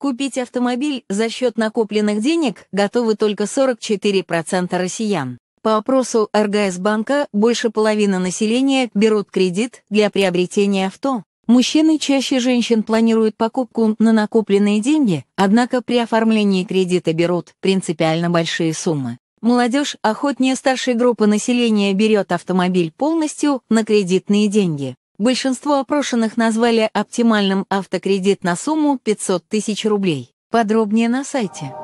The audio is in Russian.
Купить автомобиль за счет накопленных денег готовы только 44% россиян. По опросу РГС банка больше половины населения берут кредит для приобретения авто. Мужчины чаще женщин планируют покупку на накопленные деньги, однако при оформлении кредита берут принципиально большие суммы. Молодежь охотнее старшей группы населения берет автомобиль полностью на кредитные деньги. Большинство опрошенных назвали оптимальным автокредит на сумму 500 тысяч рублей. Подробнее на сайте.